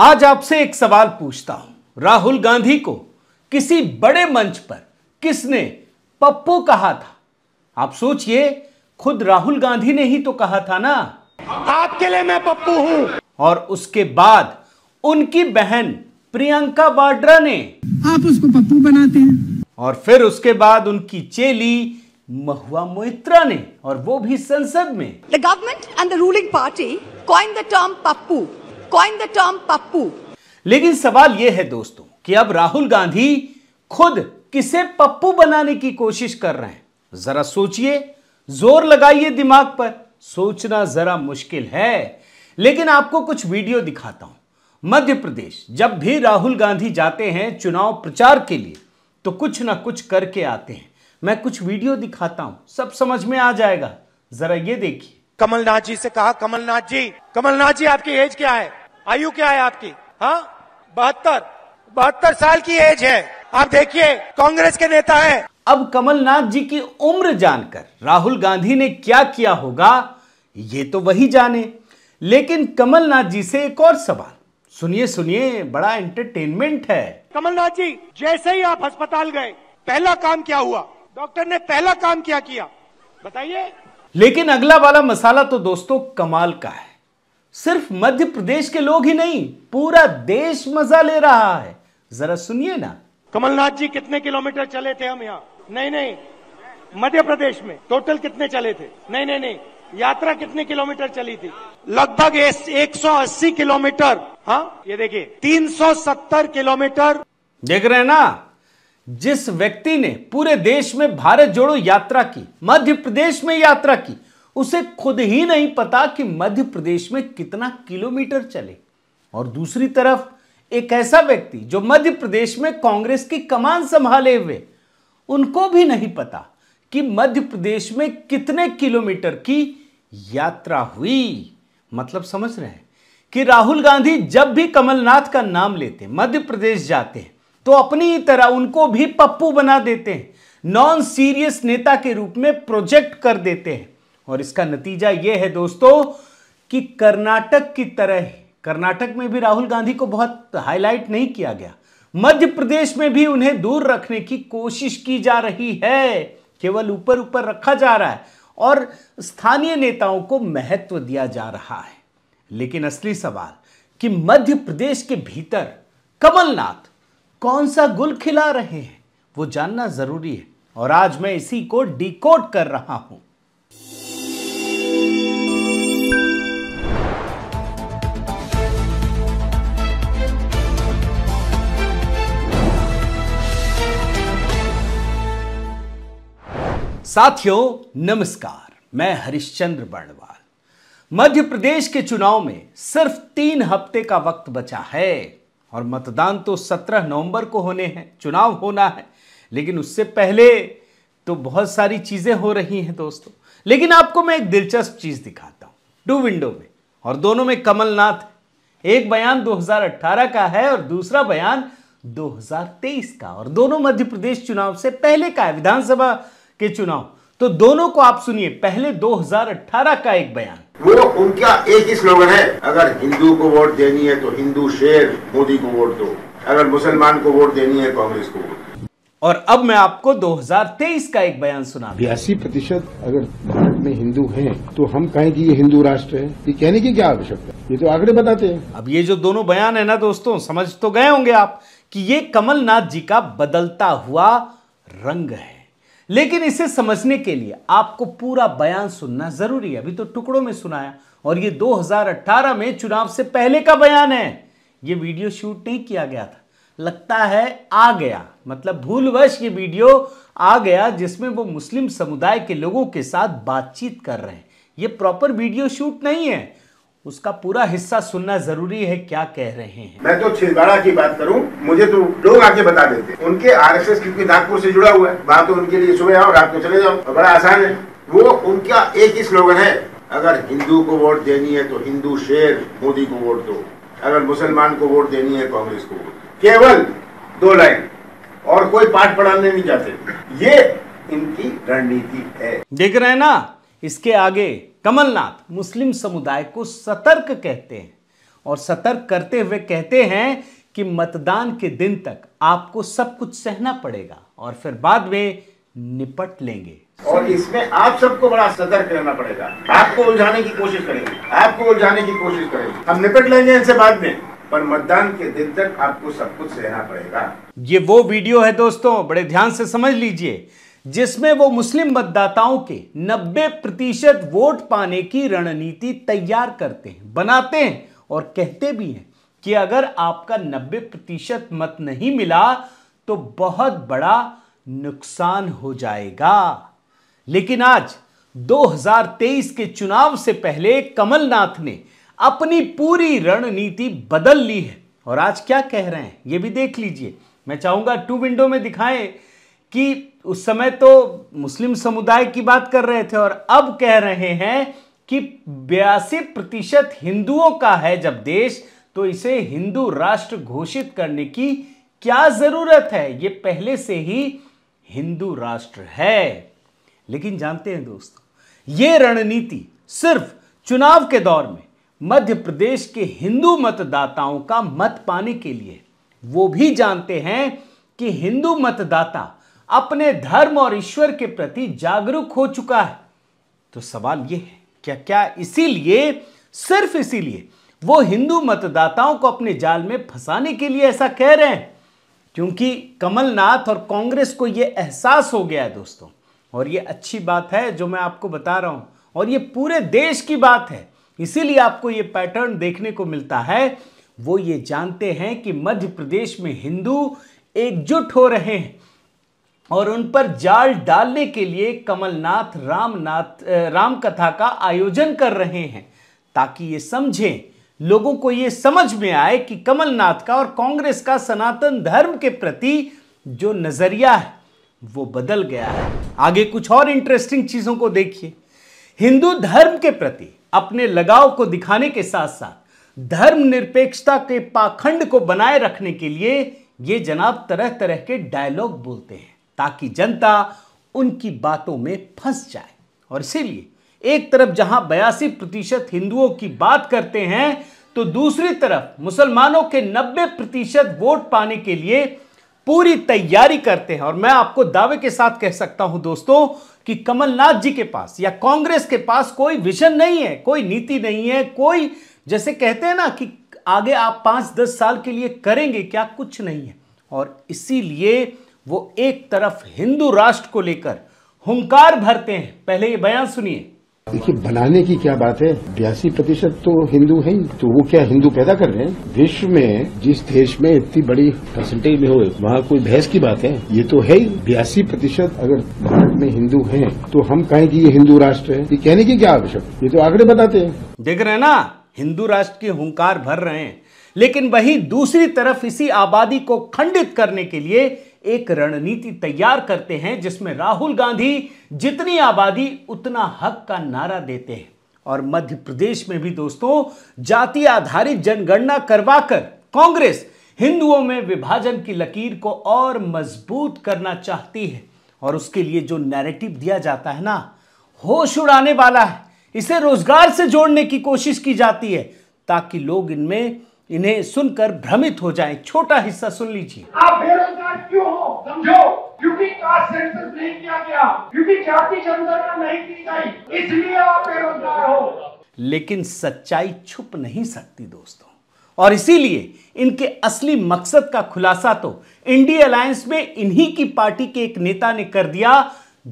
आज आपसे एक सवाल पूछता हूं राहुल गांधी को किसी बड़े मंच पर किसने पप्पू कहा था आप सोचिए खुद राहुल गांधी ने ही तो कहा था ना आपके लिए मैं पप्पू हूं और उसके बाद उनकी बहन प्रियंका वाड्रा ने आप उसको पप्पू बनाते हैं और फिर उसके बाद उनकी चेली महुआ मोहित्रा ने और वो भी संसद में the government and the ruling party coin the term Pappu coin the term Pappu लेकिन सवाल यह है दोस्तों कि अब राहुल गांधी खुद किसे पप्पू बनाने की कोशिश कर रहे हैं जरा सोचिए जोर लगाइए दिमाग पर सोचना जरा मुश्किल है लेकिन आपको कुछ वीडियो दिखाता हूं मध्य प्रदेश जब भी राहुल गांधी जाते हैं चुनाव प्रचार के लिए तो कुछ ना कुछ करके आते हैं मैं कुछ वीडियो दिखाता हूं सब समझ में आ जाएगा जरा ये देखिए कमलनाथ जी से कहा कमलनाथ जी कमलनाथ जी आपकी एज क्या है आयु क्या है आपकी हाँ बहत्तर बहत्तर साल की एज है आप देखिए कांग्रेस के नेता है अब कमलनाथ जी की उम्र जानकर राहुल गांधी ने क्या किया होगा ये तो वही जाने लेकिन कमलनाथ जी से एक और सवाल सुनिए सुनिए बड़ा एंटरटेनमेंट है कमलनाथ जी जैसे ही आप अस्पताल गए पहला काम क्या हुआ डॉक्टर ने पहला काम क्या किया बताइए लेकिन अगला वाला मसाला तो दोस्तों कमाल का है सिर्फ मध्य प्रदेश के लोग ही नहीं पूरा देश मजा ले रहा है जरा सुनिए ना कमलनाथ जी कितने किलोमीटर चले थे हम यहाँ नहीं नहीं मध्य प्रदेश में टोटल कितने चले थे नहीं नहीं नहीं यात्रा कितने किलोमीटर चली थी लगभग 180 किलोमीटर हाँ ये देखिए 370 किलोमीटर देख रहे हैं ना जिस व्यक्ति ने पूरे देश में भारत जोड़ो यात्रा की मध्य प्रदेश में यात्रा की उसे खुद ही नहीं पता कि मध्य प्रदेश में कितना किलोमीटर चले और दूसरी तरफ एक ऐसा व्यक्ति जो मध्य प्रदेश में कांग्रेस की कमान संभाले हुए उनको भी नहीं पता कि मध्य प्रदेश में कितने किलोमीटर की यात्रा हुई मतलब समझ रहे हैं कि राहुल गांधी जब भी कमलनाथ का नाम लेते मध्य प्रदेश जाते हैं तो अपनी ही तरह उनको भी पप्पू बना देते हैं नॉन सीरियस नेता के रूप में प्रोजेक्ट कर देते हैं और इसका नतीजा यह है दोस्तों कि कर्नाटक की तरह कर्नाटक में भी राहुल गांधी को बहुत हाईलाइट नहीं किया गया मध्य प्रदेश में भी उन्हें दूर रखने की कोशिश की जा रही है केवल ऊपर ऊपर रखा जा रहा है और स्थानीय नेताओं को महत्व दिया जा रहा है लेकिन असली सवाल कि मध्य प्रदेश के भीतर कमलनाथ कौन सा गुल खिला रहे हैं वो जानना जरूरी है और आज मैं इसी को डिकोड कर रहा हूं साथियों नमस्कार मैं हरिश्चंद्र बर्णवाल मध्य प्रदेश के चुनाव में सिर्फ तीन हफ्ते का वक्त बचा है और मतदान तो 17 नवंबर को होने हैं चुनाव होना है लेकिन उससे पहले तो बहुत सारी चीजें हो रही हैं दोस्तों लेकिन आपको मैं एक दिलचस्प चीज दिखाता हूं टू विंडो में और दोनों में कमलनाथ है एक बयान 2018 का है और दूसरा बयान 2023 का और दोनों मध्य प्रदेश चुनाव से पहले का है विधानसभा के चुनाव तो दोनों को आप सुनिए पहले 2018 का एक बयान वो उनका एक ही स्लोगन है अगर हिंदू को वोट देनी है तो हिंदू शेर मोदी को वोट दो अगर मुसलमान को वोट देनी है कांग्रेस को और अब मैं आपको 2023 का एक बयान सुना बयासी प्रतिशत अगर भारत में हिंदू हैं तो हम कहें कि ये हिंदू राष्ट्र है ये कहने की क्या आवश्यकता है ये तो आंकड़े बताते हैं अब ये जो दोनों बयान है ना दोस्तों समझ तो गए होंगे आप कि ये कमलनाथ जी का बदलता हुआ रंग है लेकिन इसे समझने के लिए आपको पूरा बयान सुनना जरूरी है अभी तो टुकड़ों में सुनाया और ये 2018 में चुनाव से पहले का बयान है ये वीडियो शूट नहीं किया गया था लगता है आ गया मतलब भूलवश ये वीडियो आ गया जिसमें वो मुस्लिम समुदाय के लोगों के साथ बातचीत कर रहे हैं ये प्रॉपर वीडियो शूट नहीं है उसका पूरा हिस्सा सुनना जरूरी है क्या कह रहे हैं मैं तो छिंदवाड़ा की बात करूं मुझे तो लोग आके बता देते उनके आरएसएस क्योंकि नागपुर से जुड़ा हुआ है वहां तो उनके लिए सुबह आओ रात को चले जाओ बड़ा आसान है वो उनका एक ही स्लोगन है अगर हिंदू को वोट देनी है तो हिंदू शेर मोदी को वोट दो अगर मुसलमान को वोट देनी है कांग्रेस को वोट केवल दो लाइन और कोई पाठ पढ़ाने नहीं जाते ये इनकी रणनीति है देख रहे हैं ना इसके आगे कमलनाथ मुस्लिम समुदाय को सतर्क कहते हैं और सतर्क करते हुए कहते हैं कि मतदान के दिन तक आपको सब कुछ सहना पड़ेगा और फिर बाद में निपट लेंगे और इसमें आप सबको बड़ा सतर्क रहना पड़ेगा आपको उलझाने की कोशिश करेंगे आपको उलझाने की कोशिश करेंगे हम निपट लेंगे इनसे बाद में पर मतदान के दिन तक आपको सब कुछ सहना पड़ेगा ये वो वीडियो है दोस्तों बड़े ध्यान से समझ लीजिए जिसमें वो मुस्लिम मतदाताओं के 90 प्रतिशत वोट पाने की रणनीति तैयार करते हैं बनाते हैं और कहते भी हैं कि अगर आपका 90 प्रतिशत मत नहीं मिला तो बहुत बड़ा नुकसान हो जाएगा लेकिन आज 2023 के चुनाव से पहले कमलनाथ ने अपनी पूरी रणनीति बदल ली है और आज क्या कह रहे हैं यह भी देख लीजिए मैं चाहूंगा टू विंडो में दिखाएं कि उस समय तो मुस्लिम समुदाय की बात कर रहे थे और अब कह रहे हैं कि बयासी प्रतिशत हिंदुओं का है जब देश तो इसे हिंदू राष्ट्र घोषित करने की क्या जरूरत है ये पहले से ही हिंदू राष्ट्र है लेकिन जानते हैं दोस्तों ये रणनीति सिर्फ चुनाव के दौर में मध्य प्रदेश के हिंदू मतदाताओं का मत पाने के लिए वो भी जानते हैं कि हिंदू मतदाता अपने धर्म और ईश्वर के प्रति जागरूक हो चुका है तो सवाल यह है क्या क्या इसीलिए सिर्फ इसीलिए वो हिंदू मतदाताओं को अपने जाल में फंसाने के लिए ऐसा कह रहे हैं क्योंकि कमलनाथ और कांग्रेस को यह एहसास हो गया है दोस्तों और यह अच्छी बात है जो मैं आपको बता रहा हूं और यह पूरे देश की बात है इसीलिए आपको यह पैटर्न देखने को मिलता है वो ये जानते हैं कि मध्य प्रदेश में हिंदू एकजुट हो रहे हैं और उन पर जाल डालने के लिए कमलनाथ रामनाथ राम कथा का आयोजन कर रहे हैं ताकि ये समझें लोगों को ये समझ में आए कि कमलनाथ का और कांग्रेस का सनातन धर्म के प्रति जो नजरिया है वो बदल गया है आगे कुछ और इंटरेस्टिंग चीजों को देखिए हिंदू धर्म के प्रति अपने लगाव को दिखाने के साथ साथ धर्म निरपेक्षता के पाखंड को बनाए रखने के लिए ये जनाब तरह तरह के डायलॉग बोलते हैं ताकि जनता उनकी बातों में फंस जाए और इसीलिए एक तरफ जहां बयासी प्रतिशत हिंदुओं की बात करते हैं तो दूसरी तरफ मुसलमानों के 90 प्रतिशत वोट पाने के लिए पूरी तैयारी करते हैं और मैं आपको दावे के साथ कह सकता हूं दोस्तों कि कमलनाथ जी के पास या कांग्रेस के पास कोई विजन नहीं है कोई नीति नहीं है कोई जैसे कहते हैं ना कि आगे आप पांच दस साल के लिए करेंगे क्या कुछ नहीं है और इसीलिए वो एक तरफ हिंदू राष्ट्र को लेकर हुंकार भरते हैं पहले ये बयान सुनिए देखिए बनाने की क्या बात है बयासी प्रतिशत तो हिंदू है तो वो क्या हिंदू पैदा कर रहे हैं विश्व में जिस देश में इतनी बड़ी परसेंटेज में हो वहाँ कोई बहस की बात है ये तो है ही बयासी प्रतिशत अगर भारत में हिंदू हैं तो हम कहें कि ये हिंदू राष्ट्र है ये कहने की क्या आवश्यक ये तो आंकड़े बताते हैं देख रहे हैं ना हिंदू राष्ट्र के हंकार भर रहे हैं लेकिन वही दूसरी तरफ इसी आबादी को खंडित करने के लिए एक रणनीति तैयार करते हैं जिसमें राहुल गांधी जितनी आबादी उतना हक का नारा देते हैं और मध्य प्रदेश में भी दोस्तों जाति आधारित जनगणना करवाकर कांग्रेस हिंदुओं में विभाजन की लकीर को और मजबूत करना चाहती है और उसके लिए जो नैरेटिव दिया जाता है ना होश उड़ाने वाला है इसे रोजगार से जोड़ने की कोशिश की जाती है ताकि लोग इनमें इन्हें सुनकर भ्रमित हो जाएं छोटा हिस्सा सुन लीजिए आप बेरोजगार क्यों हो समझो क्योंकि कास्ट सेंसस नहीं किया गया क्योंकि जाति जनगणना नहीं की गई इसलिए आप बेरोजगार हो लेकिन सच्चाई छुप नहीं सकती दोस्तों और इसीलिए इनके असली मकसद का खुलासा तो इंडी अलायंस में इन्हीं की पार्टी के एक नेता ने कर दिया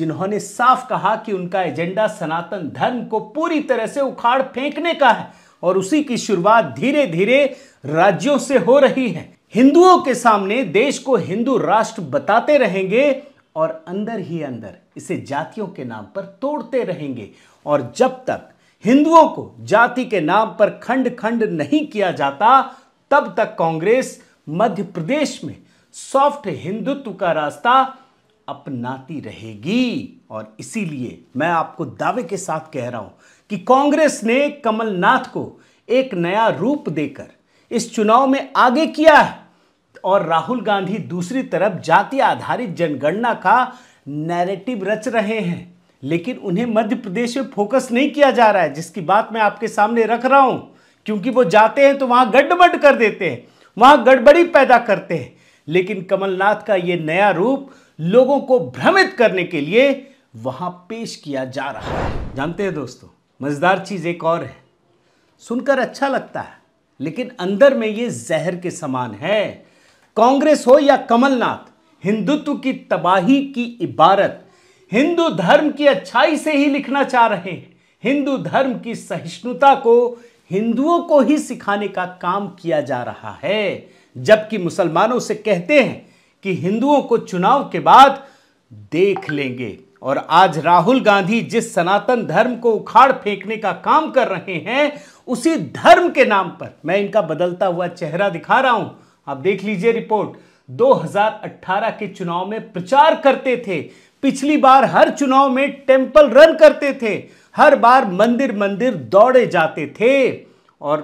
जिन्होंने साफ कहा कि उनका एजेंडा सनातन धर्म को पूरी तरह से उखाड़ फेंकने का है और उसी की शुरुआत धीरे धीरे राज्यों से हो रही है हिंदुओं के सामने देश को हिंदू राष्ट्र बताते रहेंगे और अंदर ही अंदर इसे जातियों के नाम पर तोड़ते रहेंगे और जब तक हिंदुओं को जाति के नाम पर खंड खंड नहीं किया जाता तब तक कांग्रेस मध्य प्रदेश में सॉफ्ट हिंदुत्व का रास्ता अपनाती रहेगी और इसीलिए मैं आपको दावे के साथ कह रहा हूं कि कांग्रेस ने कमलनाथ को एक नया रूप देकर इस चुनाव में आगे किया है और राहुल गांधी दूसरी तरफ जाति आधारित जनगणना का नैरेटिव रच रहे हैं लेकिन उन्हें मध्य प्रदेश में फोकस नहीं किया जा रहा है जिसकी बात मैं आपके सामने रख रहा हूं क्योंकि वो जाते हैं तो वहां गड़बड़ कर देते हैं वहां गड़बड़ी पैदा करते हैं लेकिन कमलनाथ का ये नया रूप लोगों को भ्रमित करने के लिए वहां पेश किया जा रहा है जानते हैं दोस्तों मज़ेदार चीज़ एक और है सुनकर अच्छा लगता है लेकिन अंदर में ये जहर के समान है कांग्रेस हो या कमलनाथ हिंदुत्व की तबाही की इबारत हिंदू धर्म की अच्छाई से ही लिखना चाह रहे हैं हिंदू धर्म की सहिष्णुता को हिंदुओं को ही सिखाने का काम किया जा रहा है जबकि मुसलमानों से कहते हैं कि हिंदुओं को चुनाव के बाद देख लेंगे और आज राहुल गांधी जिस सनातन धर्म को उखाड़ फेंकने का काम कर रहे हैं उसी धर्म के नाम पर मैं इनका बदलता हुआ चेहरा दिखा रहा हूं आप देख लीजिए रिपोर्ट 2018 के चुनाव में प्रचार करते थे पिछली बार हर चुनाव में टेम्पल रन करते थे हर बार मंदिर मंदिर दौड़े जाते थे और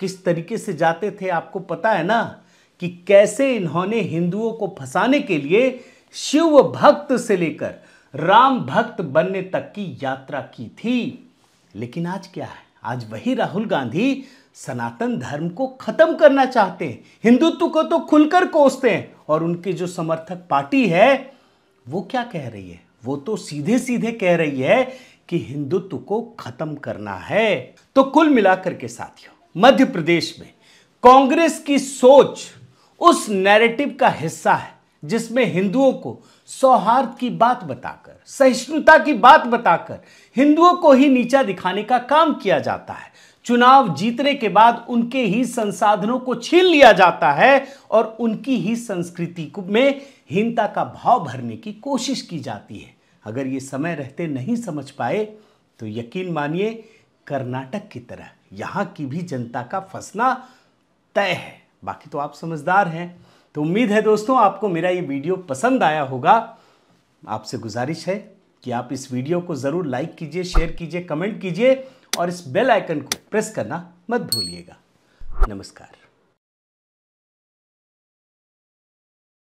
किस तरीके से जाते थे आपको पता है ना कि कैसे इन्होंने हिंदुओं को फंसाने के लिए शिव भक्त से लेकर राम भक्त बनने तक की यात्रा की थी लेकिन आज क्या है आज वही राहुल गांधी सनातन धर्म को खत्म करना चाहते हैं हिंदुत्व को तो खुलकर कोसते हैं और उनकी जो समर्थक पार्टी है वो क्या कह रही है वो तो सीधे सीधे कह रही है कि हिंदुत्व को खत्म करना है तो कुल मिलाकर के साथियों मध्य प्रदेश में कांग्रेस की सोच उस नैरेटिव का हिस्सा है जिसमें हिंदुओं को सौहार्द की बात बताकर सहिष्णुता की बात बताकर हिंदुओं को ही नीचा दिखाने का काम किया जाता है चुनाव जीतने के बाद उनके ही संसाधनों को छीन लिया जाता है और उनकी ही संस्कृति में हीनता का भाव भरने की कोशिश की जाती है अगर ये समय रहते नहीं समझ पाए तो यकीन मानिए कर्नाटक की तरह यहाँ की भी जनता का फंसना तय है बाकी तो आप समझदार हैं तो उम्मीद है दोस्तों आपको मेरा ये वीडियो पसंद आया होगा आपसे गुजारिश है कि आप इस वीडियो को ज़रूर लाइक कीजिए शेयर कीजिए कमेंट कीजिए और इस बेल आइकन को प्रेस करना मत भूलिएगा नमस्कार